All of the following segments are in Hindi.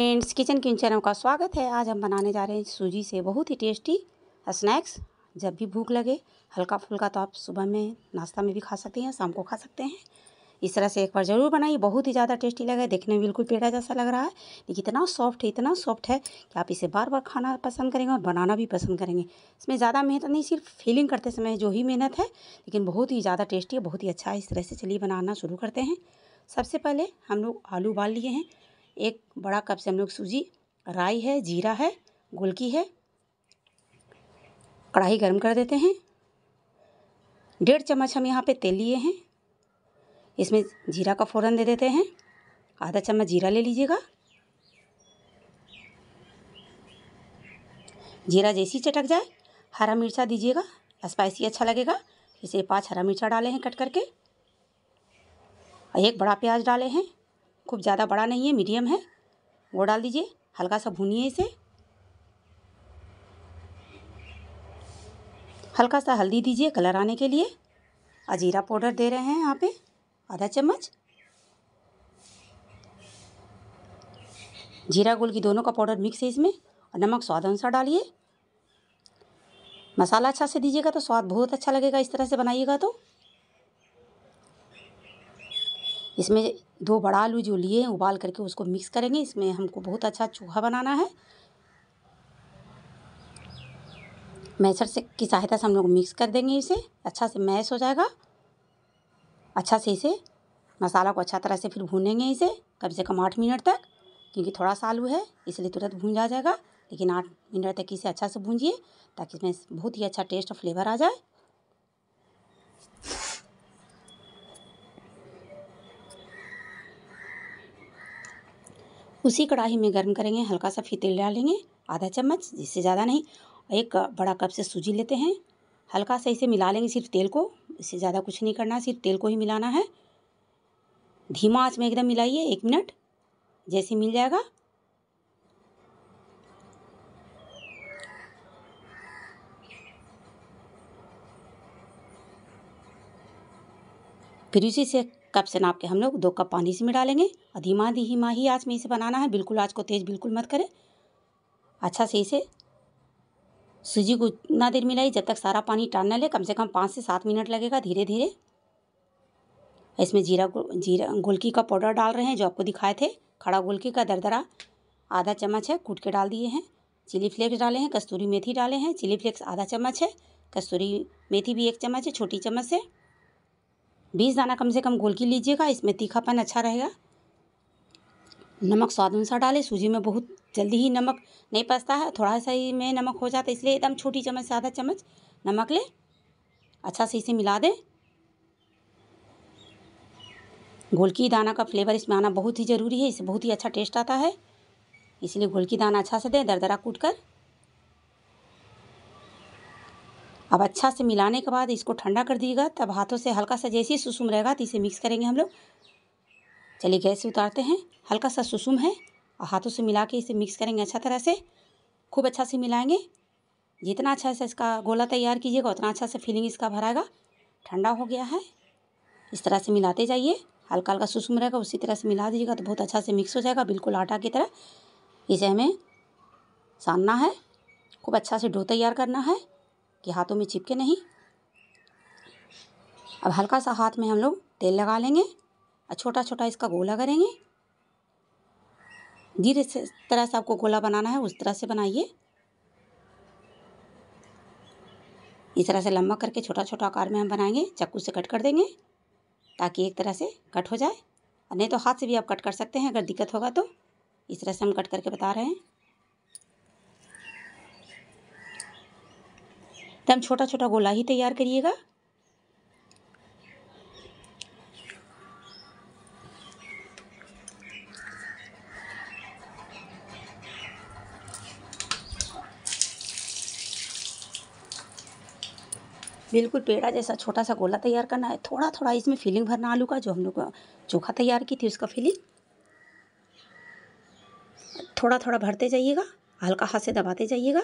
फ्रेंड्स किचन किन चैनल का स्वागत है आज हम बनाने जा रहे हैं सूजी से बहुत ही टेस्टी स्नैक्स जब भी भूख लगे हल्का फुल्का तो आप सुबह में नाश्ता में भी खा सकते हैं शाम को खा सकते हैं इस तरह से एक बार ज़रूर बनाइए बहुत ही ज़्यादा टेस्टी लगा है देखने में बिल्कुल पेड़ा जैसा लग रहा है लेकिन इतना सॉफ्ट है इतना सॉफ्ट है कि आप इसे बार बार खाना पसंद करेंगे और बनाना भी पसंद करेंगे इसमें ज़्यादा मेहनत नहीं सिर्फ फीलिंग करते समय जो ही मेहनत है लेकिन बहुत ही ज़्यादा टेस्टी है बहुत ही अच्छा है इस तरह से चलिए बनाना शुरू करते हैं सबसे पहले हम लोग आलू उबाल लिए हैं एक बड़ा कप से हम लोग सूजी राई है जीरा है गुलकी है कढ़ाई गर्म कर देते हैं डेढ़ चम्मच हम यहाँ पे तेल लिए हैं इसमें जीरा का फ़ोरन दे देते हैं आधा चम्मच जीरा ले लीजिएगा जीरा जैसी चटक जाए हरा मिर्चा दीजिएगा स्पाइसी अच्छा लगेगा इसे पांच हरा मिर्चा डाले हैं कट करके और एक बड़ा प्याज डाले हैं खूब ज़्यादा बड़ा नहीं है मीडियम है वो डाल दीजिए हल्का सा भूनिए इसे हल्का सा हल्दी दीजिए कलर आने के लिए अजीरा पाउडर दे रहे हैं यहाँ पे आधा चम्मच जीरा गुल की दोनों का पाउडर मिक्स है इसमें और नमक स्वाद अनुसार डालिए मसाला अच्छा से दीजिएगा तो स्वाद बहुत अच्छा लगेगा इस तरह से बनाइएगा तो इसमें दो बड़ा आलू जो लिए उबाल करके उसको मिक्स करेंगे इसमें हमको बहुत अच्छा चूहा बनाना है मैशर से की सहायता से हम लोग मिक्स कर देंगे इसे अच्छा से मैश हो जाएगा अच्छा से इसे मसाला को अच्छा तरह से फिर भूनेंगे इसे कम से कम आठ मिनट तक क्योंकि थोड़ा सा आलू है इसलिए तुरंत भून जा जाएगा लेकिन आठ मिनट तक इसे अच्छा से भूंजिए ताकि इसमें बहुत ही अच्छा टेस्ट और फ्लेवर आ जाए उसी कढ़ाई में गर्म करेंगे हल्का सा फिर तेल डालेंगे आधा चम्मच जिससे ज़्यादा नहीं एक बड़ा कप से सूजी लेते हैं हल्का सा इसे मिला लेंगे सिर्फ तेल को इससे ज़्यादा कुछ नहीं करना सिर्फ तेल को ही मिलाना है धीमा आँच में एकदम मिलाइए एक मिनट जैसे मिल जाएगा फिर उसी से कप से नाप के हम लोग दो कप पानी से डालेंगे और धीमा धीमा ही आँच में इसे बनाना है बिल्कुल आँच को तेज़ बिल्कुल मत करें अच्छा से इसे सूजी को उतना देर मिलाई जब तक सारा पानी न ले कम से कम पाँच से सात मिनट लगेगा धीरे धीरे इसमें जीरा जीरा गोलकी का पाउडर डाल रहे हैं जो आपको दिखाए थे खड़ा गोलकी का दरदरा आधा चम्मच है कूट के डाल दिए हैं चिली फ्लेक्स डाले हैं कस्तूरी मेथी डाले हैं चिली फ्लेक्स आधा चम्मच है कस्तूरी मेथी भी एक चम्मच है छोटी चम्मच से बीस दाना कम से कम घोल की लीजिएगा इसमें तीखापन अच्छा रहेगा नमक स्वाद अनुसार डालें सूजी में बहुत जल्दी ही नमक नहीं पसता है थोड़ा सा ही में नमक हो जाता है इसलिए एकदम छोटी चम्मच से आधा चम्मच नमक लें अच्छा से इसे मिला दें गोलकी दाना का फ्लेवर इसमें आना बहुत ही ज़रूरी है इसे बहुत ही अच्छा टेस्ट आता है इसलिए गोलकी दाना अच्छा से दें दरदरा कूट कर अब अच्छा से मिलाने के बाद इसको ठंडा कर दीजिएगा तब हाथों से हल्का सा जैसे ही सुसुम रहेगा तो इसे मिक्स करेंगे हम लोग चलिए गैस से उतारते हैं हल्का सा सुसुम है और हाथों से मिला के इसे मिक्स करेंगे अच्छा तरह से खूब अच्छा से मिलाएंगे जितना अच्छा से इसका गोला तैयार कीजिएगा उतना अच्छा से फीलिंग इसका भराएगा ठंडा हो गया है इस तरह से मिलाते जाइए हल्का हल्का सुसुम रहेगा उसी तरह से मिला दीजिएगा तो बहुत अच्छा से मिक्स हो जाएगा बिल्कुल आटा की तरह इसे हमें सानना है खूब अच्छा से डो तैयार करना है कि हाथों में चिपके नहीं अब हल्का सा हाथ में हम लोग तेल लगा लेंगे और छोटा छोटा इसका गोला करेंगे से तरह से आपको गोला बनाना है उस तरह से बनाइए इस तरह से लंबा करके छोटा छोटा आकार में हम बनाएंगे चक्कू से कट कर देंगे ताकि एक तरह से कट हो जाए नहीं तो हाथ से भी आप कट कर सकते हैं अगर दिक्कत होगा तो इस तरह से हम कट करके बता रहे हैं एकदम तो छोटा छोटा गोला ही तैयार करिएगा बिल्कुल पेड़ा जैसा छोटा सा गोला तैयार करना है थोड़ा थोड़ा इसमें फिलिंग भरना आलू का जो हम लोग चोखा तैयार की थी उसका फिलिंग थोड़ा थोड़ा भरते जाइएगा हल्का हाथ से दबाते जाइएगा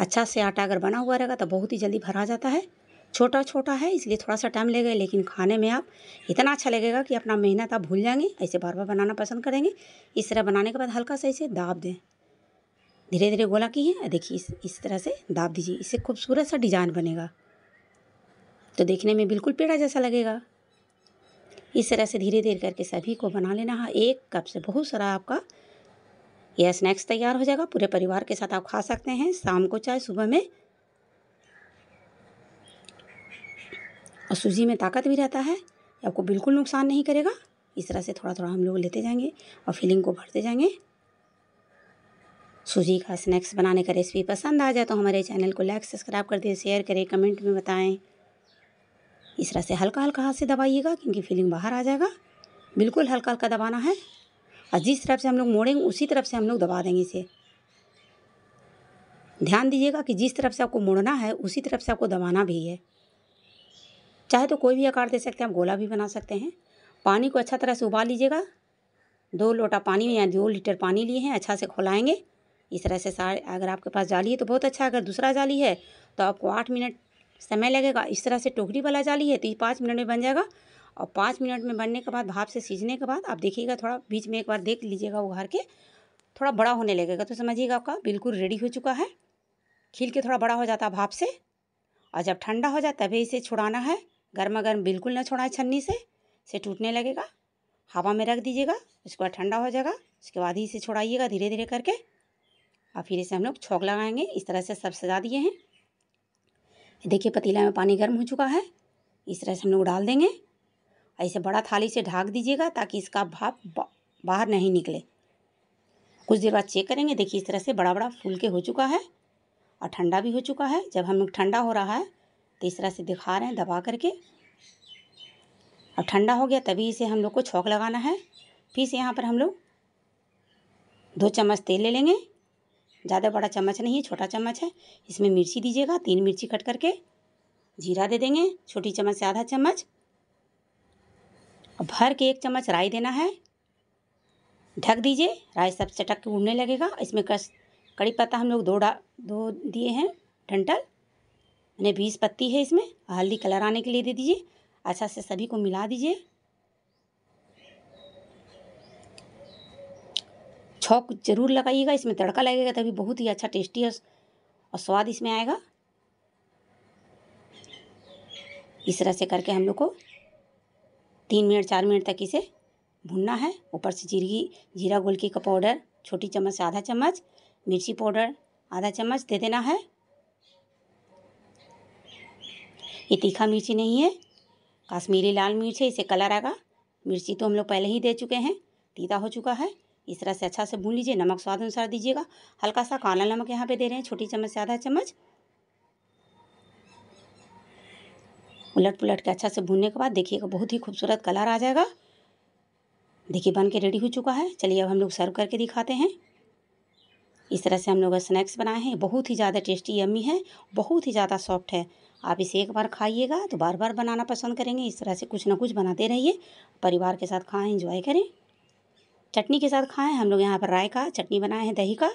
अच्छा से आटा अगर बना हुआ रहेगा तो बहुत ही जल्दी भरा जाता है छोटा छोटा है इसलिए थोड़ा सा टाइम लगेगा लेकिन खाने में आप इतना अच्छा लगेगा कि अपना मेहनत आप भूल जाएंगे ऐसे बार बार बनाना पसंद करेंगे इस तरह बनाने के बाद हल्का सा इसे दाब दें धीरे धीरे गोला की है देखिए इस इस तरह से दाब दीजिए इससे खूबसूरत सा डिजाइन बनेगा तो देखने में बिल्कुल पेड़ा जैसा लगेगा इस तरह से धीरे धीरे करके सभी को बना लेना है एक कप से बहुत सारा आपका यह स्नैक्स तैयार हो जाएगा पूरे परिवार के साथ आप खा सकते हैं शाम को चाहे सुबह में और सूजी में ताकत भी रहता है आपको बिल्कुल नुकसान नहीं करेगा इस तरह से थोड़ा थोड़ा हम लोग लेते जाएंगे और फिलिंग को भरते जाएंगे सूजी का स्नैक्स बनाने का रेसिपी पसंद आ जाए तो हमारे चैनल को लाइक सब्सक्राइब कर दें शेयर करें कमेंट में बताएं इस तरह से हल्का हल्का हाथ से दबाइएगा क्योंकि फीलिंग बाहर आ जाएगा बिल्कुल हल्का हल्का दबाना है और जिस तरफ से हम लोग मोड़ेंगे उसी तरफ से हम लोग दबा देंगे इसे ध्यान दीजिएगा कि जिस तरफ से आपको मोड़ना है उसी तरफ से आपको दबाना भी है चाहे तो कोई भी आकार दे सकते हैं आप गोला भी बना सकते हैं पानी को अच्छा तरह से उबाल लीजिएगा दो लोटा पानी या दो लीटर पानी लिए हैं अच्छा से खोलाएंगे इस तरह से सारे अगर आपके पास जाली है तो बहुत अच्छा अगर दूसरा जाली है तो आपको आठ मिनट समय लगेगा इस तरह से टोकरी वाला जाली है तो ये पाँच मिनट में बन जाएगा और पाँच मिनट में बनने के बाद भाप से सीजने के बाद आप देखिएगा थोड़ा बीच में एक बार देख लीजिएगा उघार के थोड़ा बड़ा होने लगेगा तो समझिएगा आपका बिल्कुल रेडी हो चुका है खिल के थोड़ा बड़ा हो जाता है भाप से और जब ठंडा हो जाए तभी इसे छुड़ाना है गर्मा गर्म बिल्कुल ना छोड़ा छन्नी से से टूटने लगेगा हवा में रख दीजिएगा उसके बाद ठंडा हो जाएगा उसके बाद ही इसे छुड़ाइएगा धीरे धीरे करके और फिर इसे हम लोग छोंक लगाएंगे इस तरह से सब सजा दिए हैं देखिए पतीला में पानी गर्म हो चुका है इस तरह से हम लोग डाल देंगे ऐसे बड़ा थाली से ढाक दीजिएगा ताकि इसका भाप बा, बाहर नहीं निकले कुछ देर बाद चेक करेंगे देखिए इस तरह से बड़ा बड़ा फूल के हो चुका है और ठंडा भी हो चुका है जब हम ठंडा हो रहा है तो इस तरह से दिखा रहे हैं दबा करके अब ठंडा हो गया तभी इसे हम लोग को छौक लगाना है फिर से यहाँ पर हम लोग दो चम्मच तेल ले लेंगे ज़्यादा बड़ा चम्मच नहीं है छोटा चम्मच है इसमें मिर्ची दीजिएगा तीन मिर्ची कट करके जीरा दे देंगे छोटी चम्मच से आधा चम्मच भर के एक चम्मच राई देना है ढक दीजिए राई सब चटक के उड़ने लगेगा इसमें कस कड़ी पत्ता हम लोग दो डा दो दिए हैं डंटल मैंने बीस पत्ती है इसमें हल्दी कलर आने के लिए दे दीजिए अच्छा से सभी को मिला दीजिए छौक जरूर लगाइएगा इसमें तड़का लगेगा तभी बहुत ही अच्छा टेस्टी और स्वाद इसमें आएगा इस तरह से करके हम लोग को तीन मिनट चार मिनट तक इसे भूनना है ऊपर से जीरगी जीरा गोलकी का पाउडर छोटी चम्मच से आधा चम्मच मिर्ची पाउडर आधा चम्मच दे देना है ये तीखा मिर्ची नहीं है काश्मीरी लाल मिर्च है इसे कलर आएगा मिर्ची तो हम लोग पहले ही दे चुके हैं तीता हो चुका है इस तरह से अच्छा से भून लीजिए नमक स्वाद अनुसार दीजिएगा हल्का सा काला नमक यहाँ पे दे रहे हैं छोटी चम्मच से आधा चम्मच उलट पुलट के अच्छा से भूनने के बाद देखिएगा बहुत ही खूबसूरत कलर आ जाएगा देखिए बन के रेडी हो चुका है चलिए अब हम लोग सर्व करके दिखाते हैं इस तरह से हम लोग स्नैक्स बनाए हैं बहुत ही ज़्यादा टेस्टी यम्मी है बहुत ही ज़्यादा सॉफ्ट है आप इसे एक बार खाइएगा तो बार बार बनाना पसंद करेंगे इस तरह से कुछ ना कुछ बनाते रहिए परिवार के साथ खाएँ इंजॉय करें चटनी के साथ खाएँ हम लोग यहाँ पर राय का चटनी बनाए हैं दही का